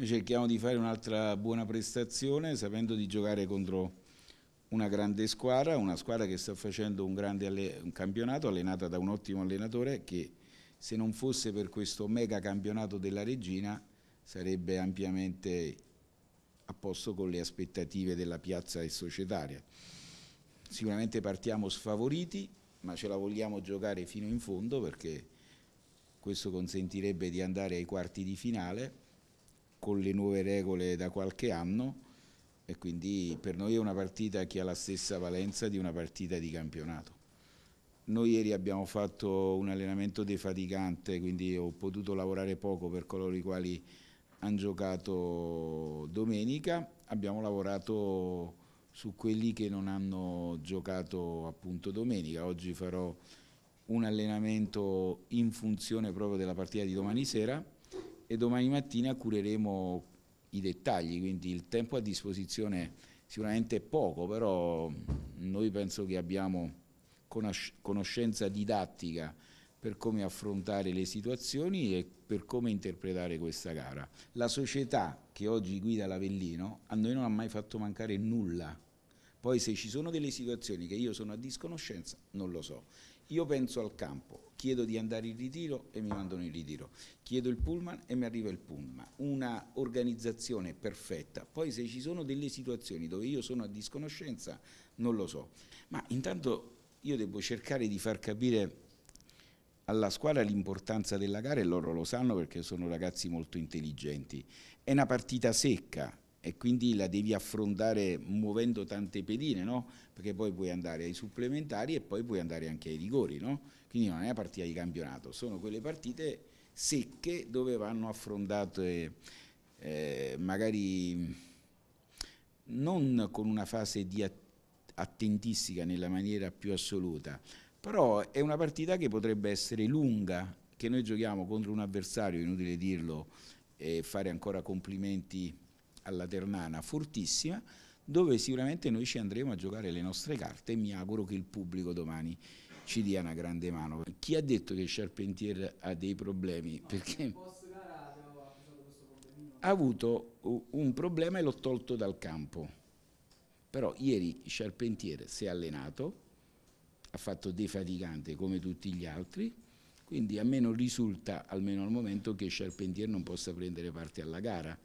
Noi cerchiamo di fare un'altra buona prestazione sapendo di giocare contro una grande squadra, una squadra che sta facendo un grande un campionato allenata da un ottimo allenatore che se non fosse per questo mega campionato della Regina sarebbe ampiamente a posto con le aspettative della piazza e societaria. Sicuramente partiamo sfavoriti, ma ce la vogliamo giocare fino in fondo perché questo consentirebbe di andare ai quarti di finale con le nuove regole da qualche anno e quindi per noi è una partita che ha la stessa valenza di una partita di campionato. Noi ieri abbiamo fatto un allenamento defaticante, quindi ho potuto lavorare poco per coloro i quali hanno giocato domenica, abbiamo lavorato su quelli che non hanno giocato appunto domenica. Oggi farò un allenamento in funzione proprio della partita di domani sera e domani mattina cureremo i dettagli, quindi il tempo a disposizione sicuramente è poco, però noi penso che abbiamo conoscenza didattica per come affrontare le situazioni e per come interpretare questa gara. La società che oggi guida l'Avellino a noi non ha mai fatto mancare nulla poi se ci sono delle situazioni che io sono a disconoscenza, non lo so. Io penso al campo, chiedo di andare in ritiro e mi mandano in ritiro, chiedo il pullman e mi arriva il pullman. Una organizzazione perfetta. Poi se ci sono delle situazioni dove io sono a disconoscenza, non lo so. Ma intanto io devo cercare di far capire alla squadra l'importanza della gara e loro lo sanno perché sono ragazzi molto intelligenti. È una partita secca, e quindi la devi affrontare muovendo tante pedine, no? perché poi puoi andare ai supplementari e poi puoi andare anche ai rigori, no? quindi non è una partita di campionato, sono quelle partite secche dove vanno affrontate eh, magari non con una fase di attentistica nella maniera più assoluta, però è una partita che potrebbe essere lunga, che noi giochiamo contro un avversario, inutile dirlo, e fare ancora complimenti alla Ternana fortissima, dove sicuramente noi ci andremo a giocare le nostre carte e mi auguro che il pubblico domani ci dia una grande mano. Chi ha detto che Charpentier ha dei problemi? Perché ha avuto un problema e l'ho tolto dal campo. Però ieri Charpentier si è allenato, ha fatto defaticante come tutti gli altri, quindi a me non risulta, almeno al momento, che Charpentier non possa prendere parte alla gara.